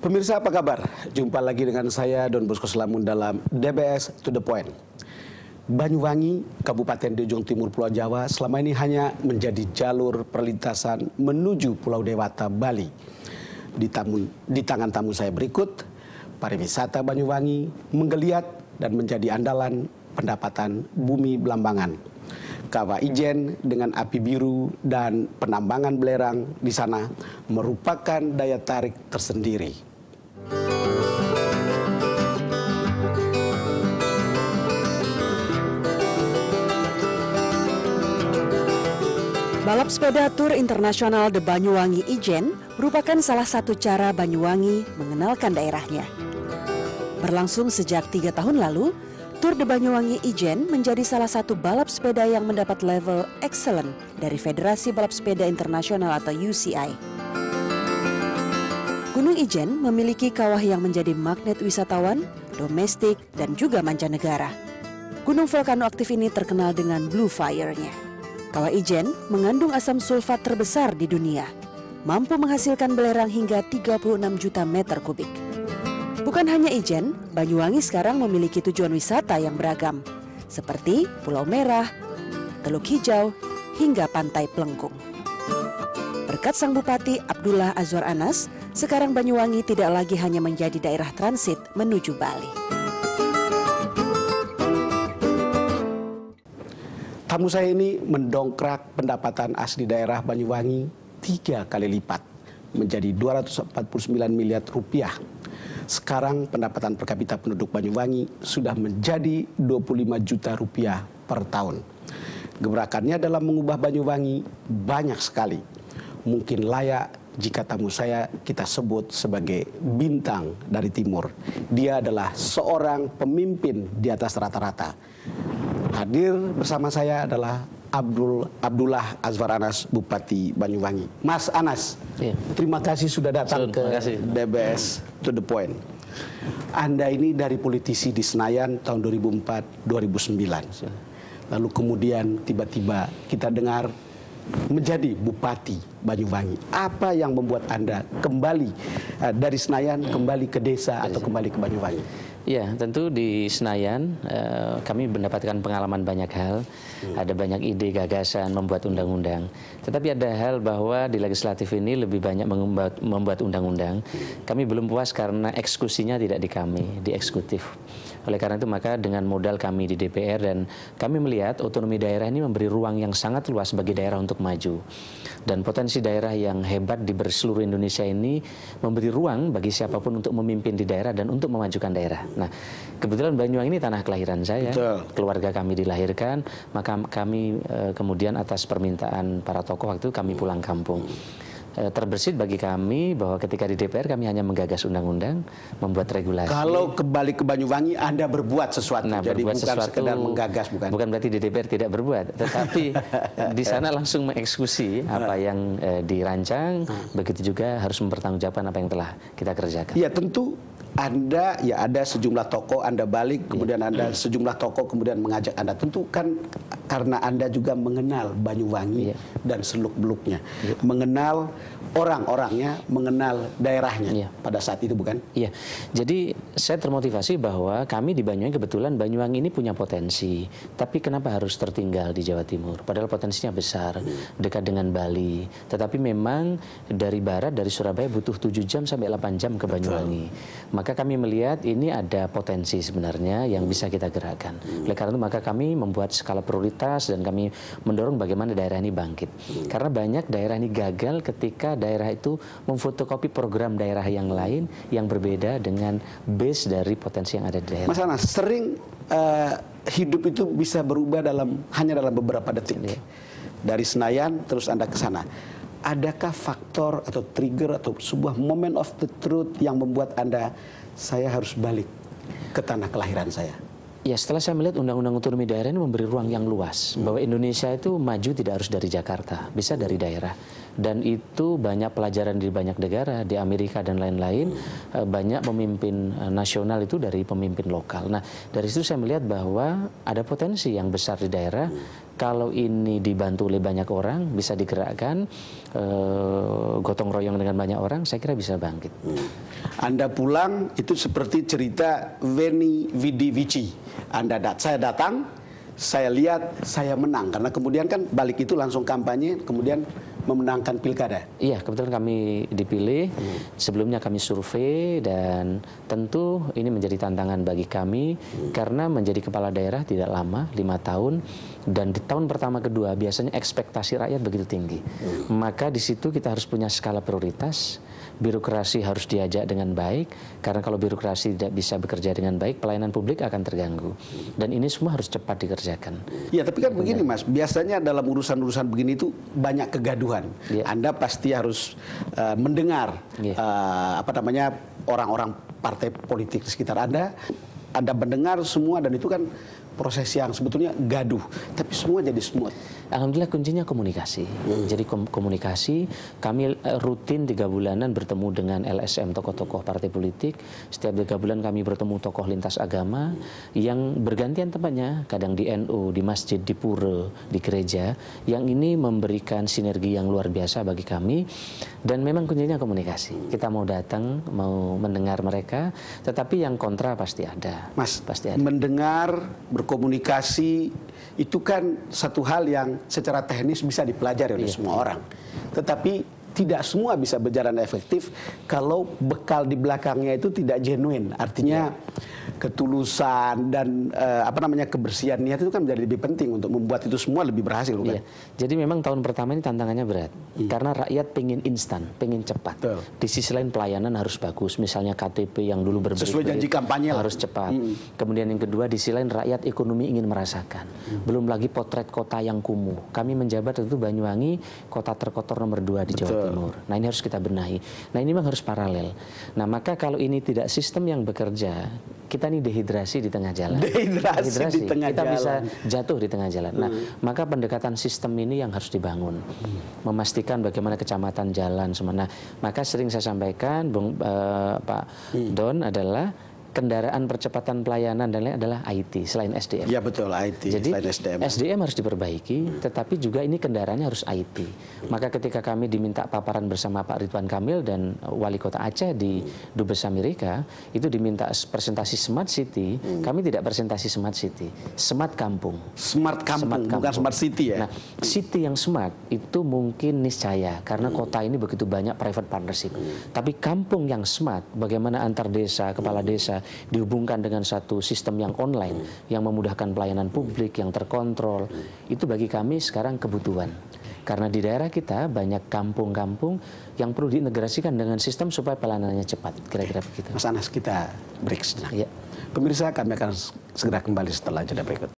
Pemirsa apa kabar? Jumpa lagi dengan saya Don Bosco Selamun dalam DBS To The Point. Banyuwangi, Kabupaten di timur Pulau Jawa, selama ini hanya menjadi jalur perlintasan menuju Pulau Dewata, Bali. Di, tamu, di tangan tamu saya berikut, pariwisata Banyuwangi menggeliat dan menjadi andalan pendapatan bumi Belambangan. Kawah Ijen dengan api biru dan penambangan belerang di sana merupakan daya tarik tersendiri. Balap sepeda tur Internasional The Banyuwangi Ijen merupakan salah satu cara Banyuwangi mengenalkan daerahnya. Berlangsung sejak tiga tahun lalu, tur The Banyuwangi Ijen menjadi salah satu balap sepeda yang mendapat level excellent dari Federasi Balap Sepeda Internasional atau UCI. Gunung Ijen memiliki kawah yang menjadi magnet wisatawan, domestik, dan juga mancanegara. Gunung volcano aktif ini terkenal dengan blue fire-nya. Ijen mengandung asam sulfat terbesar di dunia, mampu menghasilkan belerang hingga 36 juta meter kubik. Bukan hanya Ijen, Banyuwangi sekarang memiliki tujuan wisata yang beragam, seperti Pulau Merah, Teluk Hijau, hingga Pantai Pelengkung. Berkat Sang Bupati Abdullah Azwar Anas, sekarang Banyuwangi tidak lagi hanya menjadi daerah transit menuju Bali. Tamu saya ini mendongkrak pendapatan asli daerah Banyuwangi tiga kali lipat menjadi 249 miliar rupiah. Sekarang pendapatan per kapita penduduk Banyuwangi sudah menjadi 25 juta rupiah per tahun. Gebrakannya dalam mengubah Banyuwangi banyak sekali. Mungkin layak jika tamu saya kita sebut sebagai bintang dari timur. Dia adalah seorang pemimpin di atas rata-rata Hadir bersama saya adalah Abdul Abdullah Azwar Anas Bupati Banyuwangi. Mas Anas, yeah. terima kasih sudah datang ke kasih. DBS to the point. Anda ini dari politisi di Senayan tahun 2004 2009. Lalu kemudian tiba-tiba kita dengar menjadi Bupati Banyuwangi. Apa yang membuat Anda kembali eh, dari Senayan kembali ke desa atau kembali ke Banyuwangi? Ya, tentu di Senayan eh, kami mendapatkan pengalaman banyak hal. Hmm. Ada banyak ide, gagasan, membuat undang-undang. Tetapi ada hal bahwa di legislatif ini lebih banyak membuat undang-undang. Hmm. Kami belum puas karena eksekusinya tidak di kami, di eksekutif. Oleh karena itu maka dengan modal kami di DPR dan kami melihat otonomi daerah ini memberi ruang yang sangat luas bagi daerah untuk maju. Dan potensi daerah yang hebat di seluruh Indonesia ini memberi ruang bagi siapapun untuk memimpin di daerah dan untuk memajukan daerah. Nah, kebetulan Banyuwangi ini tanah kelahiran saya, Betul. keluarga kami dilahirkan, maka kami eh, kemudian atas permintaan para tokoh waktu itu kami pulang kampung. Eh, terbersit bagi kami bahwa ketika di DPR kami hanya menggagas undang-undang, membuat regulasi. Kalau kembali ke Banyuwangi Anda berbuat sesuatu, nah, jadi berbuat bukan sesuatu, sekedar menggagas bukan. Bukan berarti di DPR tidak berbuat, tetapi di sana langsung mengeksekusi apa nah. yang eh, dirancang, begitu juga harus mempertanggungjawabkan apa yang telah kita kerjakan. Ya tentu anda ya ada sejumlah toko Anda balik iya. kemudian Anda sejumlah toko kemudian mengajak Anda tentu kan karena Anda juga mengenal Banyuwangi yeah. dan seluk-beluknya. Yeah. Mengenal orang-orangnya mengenal daerahnya ya. pada saat itu bukan? Iya. Jadi saya termotivasi bahwa kami di Banyuwangi kebetulan Banyuwangi ini punya potensi, tapi kenapa harus tertinggal di Jawa Timur? Padahal potensinya besar, hmm. dekat dengan Bali. Tetapi memang dari barat dari Surabaya butuh 7 jam sampai 8 jam ke Banyuwangi. Betul. Maka kami melihat ini ada potensi sebenarnya yang hmm. bisa kita gerakkan. Hmm. Oleh karena itu maka kami membuat skala prioritas dan kami mendorong bagaimana daerah ini bangkit. Hmm. Karena banyak daerah ini gagal ketika daerah itu memfotokopi program daerah yang lain yang berbeda dengan base dari potensi yang ada di daerah. Mas Anas, sering uh, hidup itu bisa berubah dalam hanya dalam beberapa detik. Ya. Dari Senayan terus Anda ke sana. Adakah faktor atau trigger atau sebuah moment of the truth yang membuat Anda saya harus balik ke tanah kelahiran saya? Ya setelah saya melihat Undang-Undang Otonomi Daerah ini memberi ruang yang luas bahwa Indonesia itu maju tidak harus dari Jakarta, bisa dari daerah dan itu banyak pelajaran di banyak negara di Amerika dan lain-lain eh, banyak pemimpin eh, nasional itu dari pemimpin lokal. Nah dari situ saya melihat bahwa ada potensi yang besar di daerah kalau ini dibantu oleh banyak orang bisa digerakkan eh, gotong royong dengan banyak orang saya kira bisa bangkit. Hmm. Anda pulang itu seperti cerita Veni Vidi Vici. Anda dat saya datang saya lihat saya menang karena kemudian kan balik itu langsung kampanye kemudian memenangkan pilkada? Iya, kebetulan kami dipilih. Hmm. Sebelumnya kami survei dan tentu ini menjadi tantangan bagi kami hmm. karena menjadi kepala daerah tidak lama, lima tahun dan di tahun pertama kedua biasanya ekspektasi rakyat begitu tinggi. Hmm. Maka di situ kita harus punya skala prioritas birokrasi harus diajak dengan baik karena kalau birokrasi tidak bisa bekerja dengan baik pelayanan publik akan terganggu dan ini semua harus cepat dikerjakan. Ya tapi kan gitu begini kan? Mas, biasanya dalam urusan-urusan begini itu banyak kegaduhan. Ya. Anda pasti harus uh, mendengar ya. uh, apa namanya orang-orang partai politik di sekitar Anda, Anda mendengar semua dan itu kan proses yang sebetulnya gaduh, tapi semua jadi smooth. Alhamdulillah kuncinya komunikasi. Hmm. Jadi komunikasi, kami eh, rutin tiga bulanan bertemu dengan LSM tokoh-tokoh partai politik. Setiap tiga bulan kami bertemu tokoh lintas agama yang bergantian tempatnya, kadang di NU, di masjid, di pura, di gereja. Yang ini memberikan sinergi yang luar biasa bagi kami. Dan memang kuncinya komunikasi. Kita mau datang, mau mendengar mereka, tetapi yang kontra pasti ada. Mas, pasti ada. Mendengar berkomunikasi itu kan satu hal yang secara teknis bisa dipelajari oleh iya. semua orang. Tetapi tidak semua bisa berjalan efektif kalau bekal di belakangnya itu tidak genuine. Artinya ya. ketulusan dan uh, apa namanya kebersihan niat itu kan menjadi lebih penting untuk membuat itu semua lebih berhasil. Kan? Jadi memang tahun pertama ini tantangannya berat hmm. karena rakyat pengen instan, pengen cepat. Betul. Di sisi lain pelayanan harus bagus, misalnya KTP yang dulu berbeda sesuai janji kampanye harus lah. cepat. Hmm. Kemudian yang kedua di sisi lain rakyat ekonomi ingin merasakan. Hmm. Belum lagi potret kota yang kumuh. Kami menjabat itu Banyuwangi kota terkotor nomor dua di Betul. Jawa Timur. Nah ini harus kita benahi. Nah ini memang harus paralel. Nah maka kalau ini tidak sistem yang bekerja, kita ini dehidrasi di tengah jalan. Dehidrasi, dehidrasi. di tengah kita jalan. bisa jatuh di tengah jalan. Nah hmm. maka pendekatan sistem ini yang harus dibangun, memastikan bagaimana kecamatan jalan Semua. Nah Maka sering saya sampaikan, Bung uh, Pak hmm. Don adalah kendaraan percepatan pelayanan dan lain adalah IT selain SDM. Ya betul IT Jadi, selain SDM. SDM harus diperbaiki, tetapi juga ini kendaraannya harus IT. Maka ketika kami diminta paparan bersama Pak Ridwan Kamil dan uh, Wali Kota Aceh di Dubes Amerika, itu diminta presentasi Smart City, hmm. kami tidak presentasi Smart City, Smart Kampung. Smart Kampung, smart kampung. bukan Smart City ya. Nah, hmm. city yang smart itu mungkin niscaya karena hmm. kota ini begitu banyak private partnership. Hmm. Tapi kampung yang smart, bagaimana antar desa, kepala hmm. desa dihubungkan dengan satu sistem yang online yang memudahkan pelayanan publik yang terkontrol itu bagi kami sekarang kebutuhan karena di daerah kita banyak kampung-kampung yang perlu diintegrasikan dengan sistem supaya pelayanannya cepat kira-kira begitu Mas Anas kita break sejenak ya. pemirsa kami akan segera kembali setelah jeda berikut